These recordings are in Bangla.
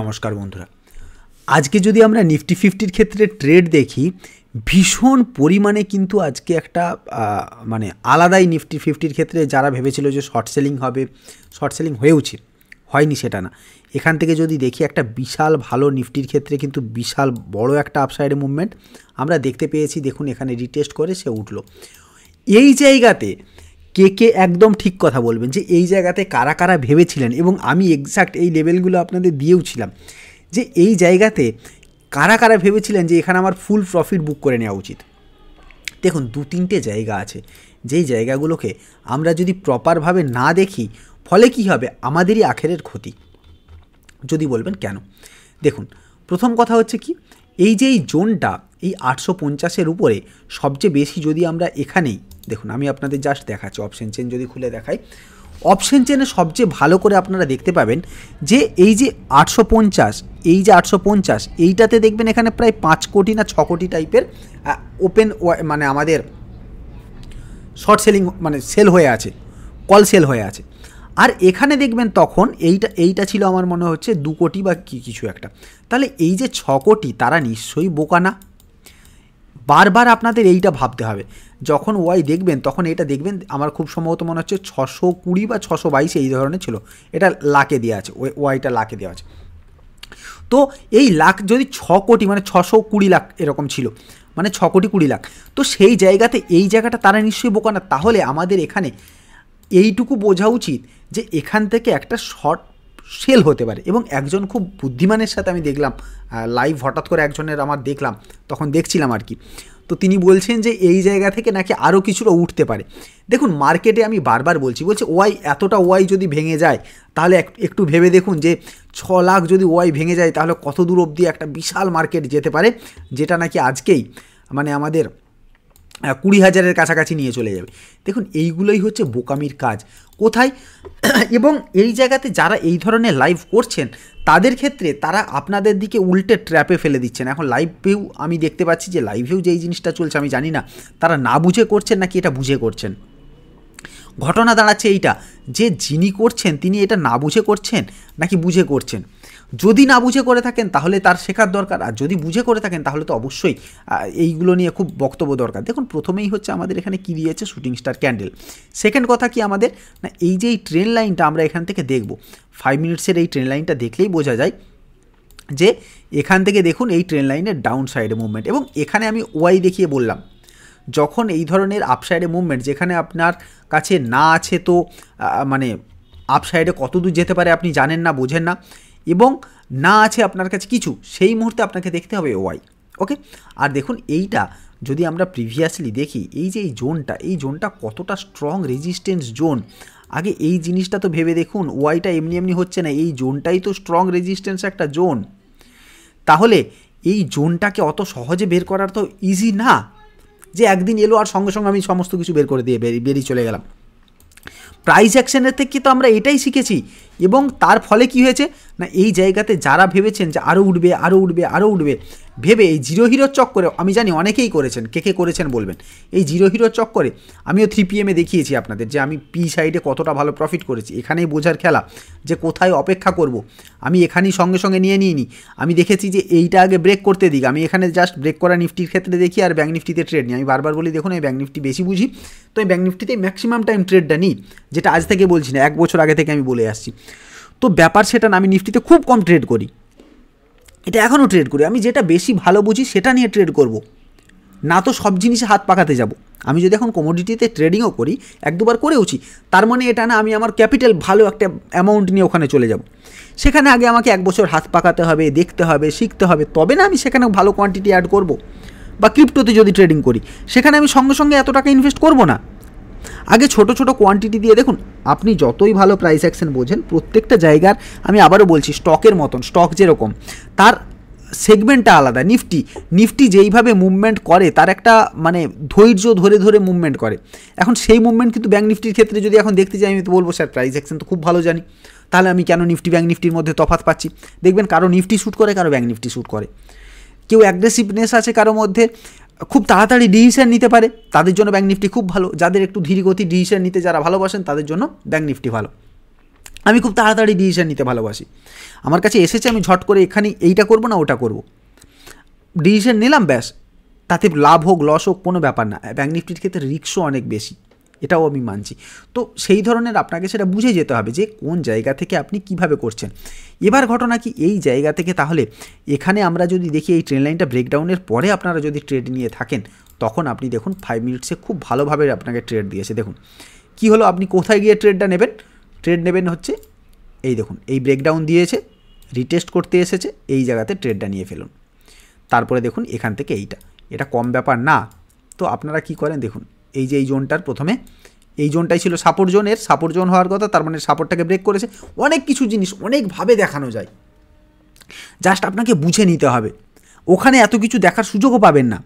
নমস্কার বন্ধুরা আজকে যদি আমরা নিফটি ফিফটির ক্ষেত্রে ট্রেড দেখি ভীষণ পরিমাণে কিন্তু আজকে একটা মানে আলাদাই নিফটি ফিফটির ক্ষেত্রে যারা ভেবেছিল যে শর্ট সেলিং হবে শর্ট সেলিং হয়েওছে হয়নি সেটা না এখান থেকে যদি দেখি একটা বিশাল ভালো নিফটির ক্ষেত্রে কিন্তু বিশাল বড় একটা আপসাইড মুভমেন্ট আমরা দেখতে পেয়েছি দেখুন এখানে রিটেস্ট করে সে উঠল এই জায়গাতে কে কে একদম ঠিক কথা বলবেন যে এই জায়গাতে কারা কারা ভেবেছিলেন এবং আমি এক্স্যাক্ট এই লেভেলগুলো আপনাদের দিয়েও ছিলাম যে এই জায়গাতে কারা কারা ভেবেছিলেন যে এখানে আমার ফুল প্রফিট বুক করে নেওয়া উচিত দেখুন দু তিনটে জায়গা আছে যেই জায়গাগুলোকে আমরা যদি প্রপারভাবে না দেখি ফলে কি হবে আমাদেরই আখেরের ক্ষতি যদি বলবেন কেন দেখুন প্রথম কথা হচ্ছে কি এই যে এই জোনটা এই আটশো পঞ্চাশের উপরে সবচেয়ে বেশি যদি আমরা এখানেই দেখুন আমি আপনাদের জাস্ট দেখাচ্ছি অপশন চেন যদি খুলে দেখাই অপশন চেনে সবচেয়ে ভালো করে আপনারা দেখতে পাবেন যে এই যে আটশো এই যে আটশো এইটাতে দেখবেন এখানে প্রায় পাঁচ কোটি না ছ কোটি টাইপের ওপেন মানে আমাদের শর্ট সেলিং মানে সেল হয়ে আছে কল সেল হয়ে আছে আর এখানে দেখবেন তখন এইটা এইটা ছিল আমার মনে হচ্ছে দু কোটি বা কি কিছু একটা তাহলে এই যে ছ কোটি তারা নিশ্চয়ই বোকা না বারবার আপনাদের এইটা ভাবতে হবে যখন ওয়াই দেখবেন তখন এটা দেখবেন আমার খুব সম্ভবত মনে হচ্ছে ছশো কুড়ি বা ছশো বাইশ এই ধরনের ছিল এটা লাকে দেওয়া আছে ওয়াইটা লাকে দেওয়া আছে তো এই লাখ যদি ছ কোটি মানে ছশো কুড়ি লাখ এরকম ছিল মানে ছ কোটি কুড়ি লাখ তো সেই জায়গাতে এই জায়গাটা তারা নিশ্চয়ই বোকা না তাহলে আমাদের এখানে এইটুকু বোঝা উচিত যে এখান থেকে একটা শর্ট সেল হতে পারে এবং একজন খুব বুদ্ধিমানের সাথে আমি দেখলাম লাইভ হঠাৎ করে একজনের আমার দেখলাম তখন দেখছিলাম আর কি তো তিনি বলছেন যে এই জায়গা থেকে নাকি আরও কিছুটা উঠতে পারে দেখুন মার্কেটে আমি বারবার বলছি বলছে ওয়াই এতটা ওয়াই যদি ভেঙে যায় তাহলে একটু ভেবে দেখুন যে ছ লাখ যদি ওয়াই ভেঙে যায় তাহলে কত দূর অবধি একটা বিশাল মার্কেট যেতে পারে যেটা নাকি আজকেই মানে আমাদের হ্যাঁ, কুড়ি হাজারের কাছাকাছি নিয়ে চলে যাবে দেখুন এইগুলোই হচ্ছে বোকামির কাজ কোথায় এবং এই জায়গাতে যারা এই ধরনের লাইভ করছেন তাদের ক্ষেত্রে তারা আপনাদের দিকে উল্টে ট্র্যাপে ফেলে দিচ্ছেন এখন লাইভ আমি দেখতে পাচ্ছি যে লাইভ ভিউ যেই জিনিসটা চলছে আমি জানি না তারা না বুঝে করছেন নাকি এটা বুঝে করছেন ঘটনা দাঁড়াচ্ছে এইটা যে যিনি করছেন তিনি এটা না বুঝে করছেন নাকি বুঝে করছেন যদি না বুঝে করে থাকেন তাহলে তার শেখার দরকার আর যদি বুঝে করে থাকেন তাহলে তো অবশ্যই এইগুলো নিয়ে খুব বক্তব্য দরকার দেখুন প্রথমেই হচ্ছে আমাদের এখানে কী দিয়েছে শুটিং স্টার ক্যান্ডেল সেকেন্ড কথা কি আমাদের না এই যে এই ট্রেন লাইনটা আমরা এখান থেকে দেখব ফাইভ মিনিটসের এই ট্রেন লাইনটা দেখলেই বোঝা যায় যে এখান থেকে দেখুন এই ট্রেন লাইনের ডাউন সাইডে মুভমেন্ট এবং এখানে আমি ওয়াই দেখিয়ে বললাম যখন এই ধরনের আপসাইডে মুভমেন্ট যেখানে আপনার কাছে না আছে তো মানে আপসাইডে কত দূর যেতে পারে আপনি জানেন না বোঝেন না এবং না আছে আপনার কাছে কিছু সেই মুহূর্তে আপনাকে দেখতে হবে ওয়াই ওকে আর দেখুন এইটা যদি আমরা প্রিভিয়াসলি দেখি এই যে এই জোনটা এই জোনটা কতটা স্ট্রং রেজিস্ট্যান্স জোন আগে এই জিনিসটা তো ভেবে দেখুন ওয়াইটা এমনি এমনি হচ্ছে না এই জোনটাই তো স্ট্রং রেজিস্ট্যান্স একটা জোন তাহলে এই জোনটাকে অত সহজে বের করার তো ইজি না যে একদিন এলো আর সঙ্গে সঙ্গে আমি সমস্ত কিছু বের করে দিয়ে বেরিয়ে চলে গেলাম প্রাইজ অ্যাকশনের থেকে তো আমরা এটাই শিখেছি এবং তার ফলে কি হয়েছে না এই জায়গাতে যারা ভেবেছেন যে আরও উঠবে আরও উঠবে আরও উঠবে ভেবে এই জিরো হিরোর চক্করে আমি জানি অনেকেই করেছেন কে কে করেছেন বলবেন এই জিরো হিরোর চক্করে আমিও থ্রি পিএমে দেখিয়েছি আপনাদের যে আমি পি সাইডে কতটা ভালো প্রফিট করেছি এখানেই বোঝার খেলা যে কোথায় অপেক্ষা করব। আমি এখানেই সঙ্গে সঙ্গে নিয়ে নি আমি দেখেছি যে এইটা আগে ব্রেক করতে দিক আমি এখানে জাস্ট ব্রেক করা নিফটির ক্ষেত্রে দেখি আর ব্যাঙ্ক নিফটিতে ট্রেড নিই আমি বারবার বলি দেখুন এই ব্যাঙ্ক নিফটি বেশি বুঝি তো এই ব্যাঙ্ক নিফটিতে ম্যাক্সিমাম টাইম ট্রেডটা নিই যেটা আজ থেকে বলছি না এক বছর আগে থেকে আমি বলে আসছি তো ব্যাপার সেটা না আমি নিফটিতে খুব কম ট্রেড করি এটা এখনও ট্রেড করি আমি যেটা বেশি ভালো বুঝি সেটা নিয়ে ট্রেড করব। না তো সব জিনিসে হাত পাকাতে যাব আমি যদি এখন কমোডিটিতে ট্রেডিংও করি এক দুবার করেওছি তার মানে এটা না আমি আমার ক্যাপিটাল ভালো একটা অ্যামাউন্ট নিয়ে ওখানে চলে যাব সেখানে আগে আমাকে এক বছর হাত পাকাতে হবে দেখতে হবে শিখতে হবে তবে না আমি সেখানে ভালো কোয়ান্টিটি অ্যাড করব বা ক্রিপ্টোতে যদি ট্রেডিং করি সেখানে আমি সঙ্গে সঙ্গে এত টাকা ইনভেস্ট করব না আগে ছোট ছোট কোয়ান্টিটি দিয়ে দেখুন আপনি যতই ভালো প্রাইস অ্যাকশন বোঝেন প্রত্যেকটা জায়গার আমি আবারও বলছি স্টকের মতন স্টক যেরকম তার সেগমেন্টটা আলাদা নিফটি নিফটি যেইভাবে মুভমেন্ট করে তার একটা মানে ধৈর্য ধরে ধরে মুভমেন্ট করে এখন সেই মুভমেন্ট কিন্তু ব্যাঙ্ক নিফটির ক্ষেত্রে যদি এখন দেখতে চাই আমি তো বলবো স্যার প্রাইস অ্যাকশন তো খুব ভালো জানি তাহলে আমি কেন নিফটি ব্যাঙ্ক নিফটির মধ্যে তফাত পাচ্ছি দেখবেন কারো নিফটি শ্যুট করে কারো ব্যাঙ্ক নিফটি শ্যুট করে কেউ অ্যাগ্রেসিভনেস আছে কারো মধ্যে খুব তাড়াতাড়ি ডিসিশন নিতে পারে তাদের জন্য ব্যাঙ্ক নিফটি খুব ভালো যাদের একটু ধীরগতি গতি ডিসিশন নিতে যারা ভালোবাসেন তাদের জন্য ব্যাঙ্ক নিফটি ভালো আমি খুব তাড়াতাড়ি ডিসিশন নিতে ভালোবাসি আমার কাছে এসেছে আমি ঝট করে এখানে এইটা করব না ওটা করব ডিসিশন নিলাম ব্যাস তাতে লাভ হোক লস হোক কোনো ব্যাপার না ব্যাঙ্ক নিফটির ক্ষেত্রে রিক্সও অনেক বেশি এটাও আমি মানছি তো সেই ধরনের আপনাকে সেটা বুঝে যেতে হবে যে কোন জায়গা থেকে আপনি কিভাবে করছেন এবার ঘটনা কি এই জায়গা থেকে তাহলে এখানে আমরা যদি দেখি এই ট্রেন লাইনটা ব্রেকডাউনের পরে আপনারা যদি ট্রেড নিয়ে থাকেন তখন আপনি দেখুন ফাইভ মিনিটসে খুব ভালোভাবে আপনাকে ট্রেড দিয়েছে দেখুন কি হলো আপনি কোথায় গিয়ে ট্রেডটা নেবেন ট্রেড নেবেন হচ্ছে এই দেখুন এই ব্রেকডাউন দিয়েছে রিটেস্ট করতে এসেছে এই জায়গাতে ট্রেডটা নিয়ে ফেলুন তারপরে দেখুন এখান থেকে এইটা এটা কম ব্যাপার না তো আপনারা কি করেন দেখুন এই যে এই জোনটার প্রথমে এই জোনটাই ছিল সাপোর্ট জোন এর সাপোর্ট জোন হওয়ার কথা তার মানে সাপোর্টটাকে ব্রেক করেছে অনেক কিছু জিনিস অনেকভাবে দেখানো যায় জাস্ট আপনাকে বুঝে নিতে হবে ওখানে এত কিছু দেখার সুযোগও পাবেন না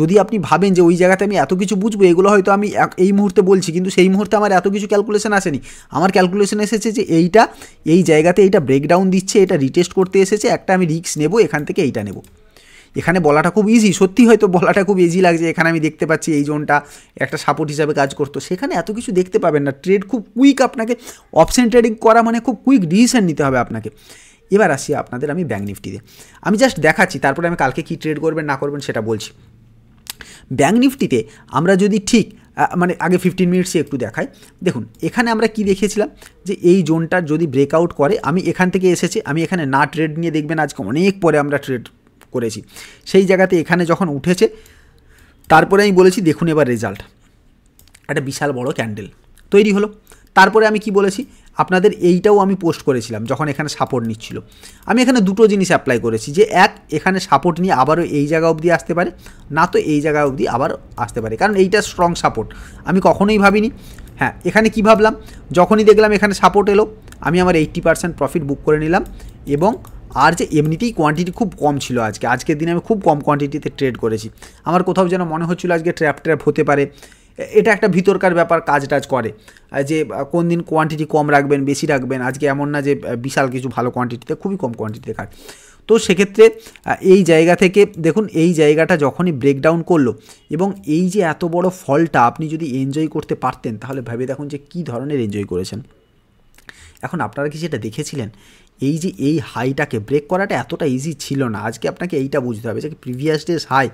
যদি আপনি ভাবেন যে ওই জায়গাতে আমি এত কিছু বুঝবো এগুলো হয়তো আমি এই মুহূর্তে বলছি কিন্তু সেই মুহূর্তে আমার এত কিছু ক্যালকুলেশন আসেনি আমার ক্যালকুলেশন এসেছে যে এইটা এই জায়গাতে এইটা ব্রেকডাউন দিচ্ছে এটা রিটেস্ট করতে এসেছে একটা আমি রিক্স নেব এখান থেকে এইটা নেব এখানে বলাটা খুব ইজি সত্যি হয়তো বলাটা খুব ইজি লাগছে এখানে আমি দেখতে পাচ্ছি এই জোনটা একটা সাপোর্ট হিসাবে কাজ করতো সেখানে এত কিছু দেখতে পাবেন না ট্রেড খুব কুইক আপনাকে অপশন ট্রেডিং করা মানে খুব কুইক ডিসিশন নিতে হবে আপনাকে এবার আসি আপনাদের আমি ব্যাঙ্ক নিফটিতে আমি জাস্ট দেখাচ্ছি তারপরে আমি কালকে কী ট্রেড করবেন না করবেন সেটা বলছি ব্যাঙ্ক নিফটিতে আমরা যদি ঠিক মানে আগে ফিফটিন মিনিটসে একটু দেখাই দেখুন এখানে আমরা কি দেখেছিলাম যে এই জোনটার যদি ব্রেকআউট করে আমি এখান থেকে এসেছি আমি এখানে না ট্রেড নিয়ে দেখবেন আজকে অনেক পরে আমরা ট্রেড করেছি সেই জায়গাতে এখানে যখন উঠেছে তারপরে আমি বলেছি দেখুন এবার রেজাল্ট একটা বিশাল বড় ক্যান্ডেল তৈরি হলো তারপরে আমি কি বলেছি আপনাদের এইটাও আমি পোস্ট করেছিলাম যখন এখানে সাপোর্ট নিচ্ছিল আমি এখানে দুটো জিনিস অ্যাপ্লাই করেছি যে এক এখানে সাপোর্ট নিয়ে আবারও এই জায়গা অবধি আসতে পারে না তো এই জায়গা অবধি আবার আসতে পারে কারণ এইটা স্ট্রং সাপোর্ট আমি কখনোই ভাবিনি হ্যাঁ এখানে কি ভাবলাম যখনই দেখলাম এখানে সাপোর্ট এলো আমি আমার এইট্টি পার্সেন্ট প্রফিট বুক করে নিলাম এবং আর যে এমনিতেই কোয়ান্টিটি খুব কম ছিল আজকে আজকের দিনে আমি খুব কম কোয়ান্টিটিতে ট্রেড করেছি আমার কোথাও যেন মনে হচ্ছিলো আজকে ট্র্যাপ ট্র্যাপ হতে পারে এটা একটা ভিতরকার ব্যাপার কাজ টাজ করে যে কোন দিন কোয়ান্টিটি কম রাখবেন বেশি রাখবেন আজকে এমন না যে বিশাল কিছু ভালো কোয়ান্টিটিতে খুবই কম কোয়ান্টিটিতে খায় তো সেক্ষেত্রে এই জায়গা থেকে দেখুন এই জায়গাটা যখনই ব্রেকডাউন করলো এবং এই যে এত বড় ফলটা আপনি যদি এনজয় করতে পারতেন তাহলে ভেবে দেখুন যে কী ধরনের এনজয় করেছেন এখন আপনারা কি সেটা দেখেছিলেন এই যে এই হাইটাকে ব্রেক করাটা এতটা ইজি ছিল না আজকে আপনাকে এইটা বুঝতে হবে যে প্রিভিয়াস ডেজ হাই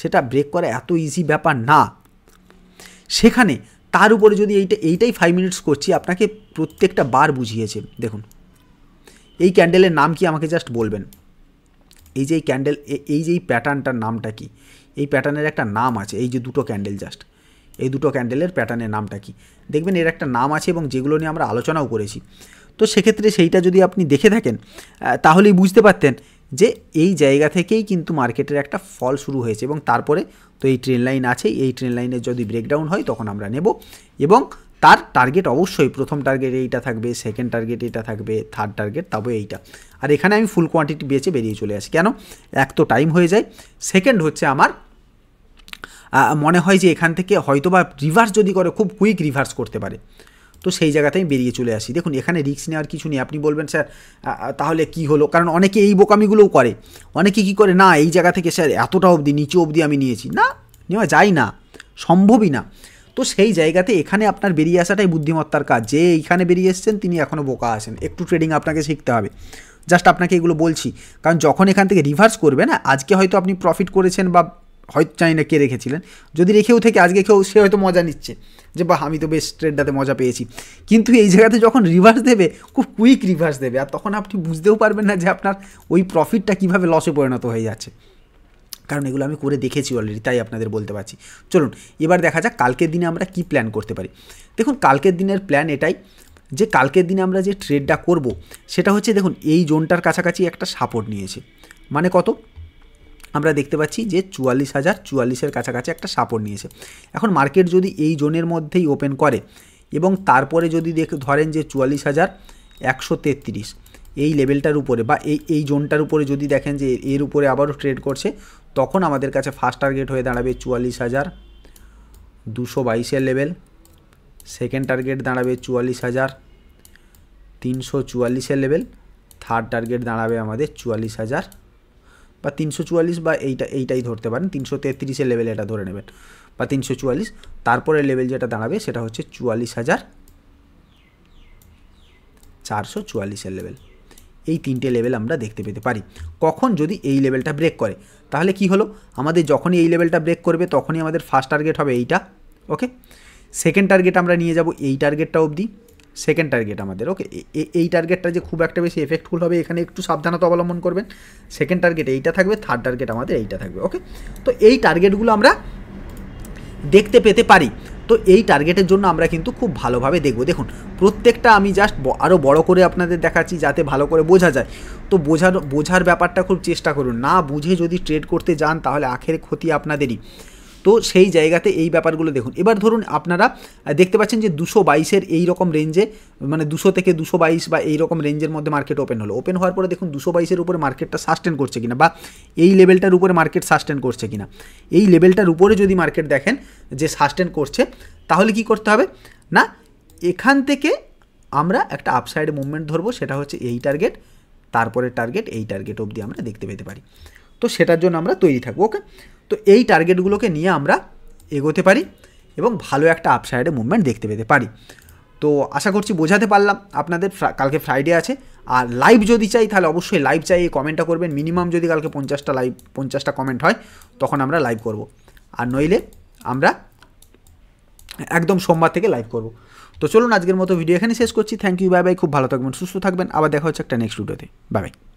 সেটা ব্রেক করা এত ইজি ব্যাপার না সেখানে তার উপরে যদি এইটা এইটাই ফাইভ মিনিটস করছি আপনাকে প্রত্যেকটা বার বুঝিয়েছে দেখুন এই ক্যান্ডেলের নাম কি আমাকে জাস্ট বলবেন এই যে এই ক্যান্ডেল এই যে এই প্যাটার্নটার নামটা কি এই প্যাটার্নের একটা নাম আছে এই যে দুটো ক্যান্ডেল জাস্ট এই দুটো ক্যান্ডেলের প্যাটার্নের নামটা কি দেখবেন এর একটা নাম আছে এবং যেগুলো নিয়ে আমরা আলোচনাও করেছি তো সেক্ষেত্রে সেইটা যদি আপনি দেখে থাকেন তাহলেই বুঝতে পারতেন যে এই জায়গা থেকেই কিন্তু মার্কেটের একটা ফল শুরু হয়েছে এবং তারপরে তো এই ট্রেন লাইন আছে এই ট্রেন লাইনের যদি ব্রেকডাউন হয় তখন আমরা নেব এবং তার টার্গেট অবশ্যই প্রথম টার্গেট এইটা থাকবে সেকেন্ড টার্গেট এটা থাকবে থার্ড টার্গেট তবে এইটা আর এখানে আমি ফুল কোয়ান্টিটি বেছে বেরিয়ে চলে আসি কেন এক তো টাইম হয়ে যায় সেকেন্ড হচ্ছে আমার মনে হয় যে এখান থেকে হয়তো বা রিভার্স যদি করে খুব কুইক রিভার্স করতে পারে তো সেই জায়গাতে আমি বেরিয়ে চলে আসি দেখুন এখানে রিস্ক নেওয়ার কিছু নেই আপনি বলবেন স্যার তাহলে কি হলো কারণ অনেকে এই বোকামিগুলোও করে অনেকে কি করে না এই জায়গা থেকে স্যার এতটা অবধি নিচে অবধি আমি নিয়েছি না নেওয়া যায় না সম্ভবই না তো সেই জায়গাতে এখানে আপনার বেরিয়ে আসাটাই বুদ্ধিমত্তার কাজ যে এইখানে বেরিয়ে এসছেন তিনি এখনও বোকা আসেন একটু ট্রেডিং আপনাকে শিখতে হবে জাস্ট আপনাকে এগুলো বলছি কারণ যখন এখান থেকে রিভার্স করবে না আজকে হয়তো আপনি প্রফিট করেছেন বা হয়তো জানি না কে রেখেছিলেন যদি রেখেও থেকে আজকে কেউ সে হয়তো মজা নিচ্ছে যে বা আমি তো বেশ ট্রেডটাতে মজা পেয়েছি কিন্তু এই জায়গাতে যখন রিভার্স দেবে খুব কুইক রিভার্স দেবে আর তখন আপনি বুঝতেও পারবেন না যে আপনার ওই প্রফিটটা কীভাবে লসে পরিণত হয়ে যাচ্ছে কারণ এগুলো আমি করে দেখেছি অলরেডি তাই আপনাদের বলতে পারছি চলুন এবার দেখা যাক কালকের দিনে আমরা কি প্ল্যান করতে পারি দেখুন কালকের দিনের প্ল্যান এটাই যে কালকের দিনে আমরা যে ট্রেডটা করব সেটা হচ্ছে দেখুন এই জোনটার কাছাকাছি একটা সাপোর্ট নিয়েছে মানে কত আমরা দেখতে পাচ্ছি যে চুয়াল্লিশ হাজার চুয়াল্লিশের কাছাকাছি একটা সাপোর্ট নিয়েছে এখন মার্কেট যদি এই জোনের মধ্যেই ওপেন করে এবং তারপরে যদি দেখ ধরেন যে চুয়াল্লিশ হাজার একশো তেত্রিশ এই লেভেলটার উপরে বা এই এই জোনটার উপরে যদি দেখেন যে এর উপরে আবারও ট্রেড করছে তখন আমাদের কাছে ফার্স্ট টার্গেট হয়ে দাঁড়াবে চুয়াল্লিশ হাজার দুশো বাইশের লেভেল সেকেন্ড টার্গেট দাঁড়াবে চুয়াল্লিশ হাজার তিনশো চুয়াল্লিশের লেভেল থার্ড টার্গেট দাঁড়াবে আমাদের চুয়াল্লিশ হাজার বা তিনশো চুয়াল্লিশ বা এইটা এইটাই ধরতে পারেন তিনশো তেত্রিশের লেভেল এটা ধরে নেবেন বা তিনশো চুয়াল্লিশ তারপরে লেভেল যেটা দাঁড়াবে সেটা হচ্ছে চুয়াল্লিশ হাজার চারশো চুয়াল্লিশের লেভেল এই তিনটে লেভেল আমরা দেখতে পেতে পারি কখন যদি এই লেভেলটা ব্রেক করে তাহলে কি হলো আমাদের যখনই এই লেভেলটা ব্রেক করবে তখনই আমাদের ফার্স্ট টার্গেট হবে এইটা ওকে সেকেন্ড টার্গেট আমরা নিয়ে যাব এই টার্গেটটা অবধি সেকেন্ড টার্গেট আমাদের ওকে এই টার্গেটটা যে খুব একটা বেশি এফেক্টফুল হবে এখানে একটু সাবধানতা অবলম্বন করবেন সেকেন্ড টার্গেট এইটা থাকবে থার্ড টার্গেট আমাদের এইটা থাকবে ওকে তো এই টার্গেটগুলো আমরা দেখতে পেতে পারি তো এই টার্গেটের জন্য আমরা কিন্তু খুব ভালোভাবে দেখব দেখুন প্রত্যেকটা আমি জাস্ট আরও বড় করে আপনাদের দেখাচ্ছি যাতে ভালো করে বোঝা যায় তো বোঝার বোঝার ব্যাপারটা খুব চেষ্টা করুন না বুঝে যদি ট্রেড করতে যান তাহলে আখের ক্ষতি আপনাদেরই তো সেই জায়গাতে এই ব্যাপারগুলো দেখুন এবার ধরুন আপনারা দেখতে পাচ্ছেন যে দুশো বাইশের এই রকম রেঞ্জে মানে দুশো থেকে দুশো বাইশ বা এই রকম রেঞ্জের মধ্যে মার্কেট ওপেন হলো ওপেন হওয়ার পরে দেখুন দুশো বাইশের উপরে মার্কেটটা সাস্টেন করছে কিনা বা এই লেভেলটার উপরে মার্কেট সাস্টেন করছে কিনা এই লেভেলটার উপরে যদি মার্কেট দেখেন যে সাস্টেন করছে তাহলে কি করতে হবে না এখান থেকে আমরা একটা আপসাইড মুভমেন্ট ধরবো সেটা হচ্ছে এই টার্গেট তারপরে টার্গেট এই টার্গেট অবধি আমরা দেখতে পেতে পারি তো সেটার জন্য আমরা তৈরি থাকবো ওকে তো এই টার্গেটগুলোকে নিয়ে আমরা এগোতে পারি এবং ভালো একটা আপসাইডে মুভমেন্ট দেখতে পেতে পারি তো আশা করছি বোঝাতে পারলাম আপনাদের কালকে ফ্রাইডে আছে আর লাইভ যদি চাই তাহলে অবশ্যই লাইভ চাই এই কমেন্টটা করবেন মিনিমাম যদি কালকে পঞ্চাশটা লাইভ পঞ্চাশটা কমেন্ট হয় তখন আমরা লাইভ করব আর নইলে আমরা একদম সোমবার থেকে লাইভ করব তো চলুন আজকের মতো ভিডিও এখানে শেষ করছি থ্যাংক ইউ বাই বাই খুব ভালো থাকবেন সুস্থ থাকবেন আবার দেখা হচ্ছে একটা নেক্সট ভিডিওতে বাই বাই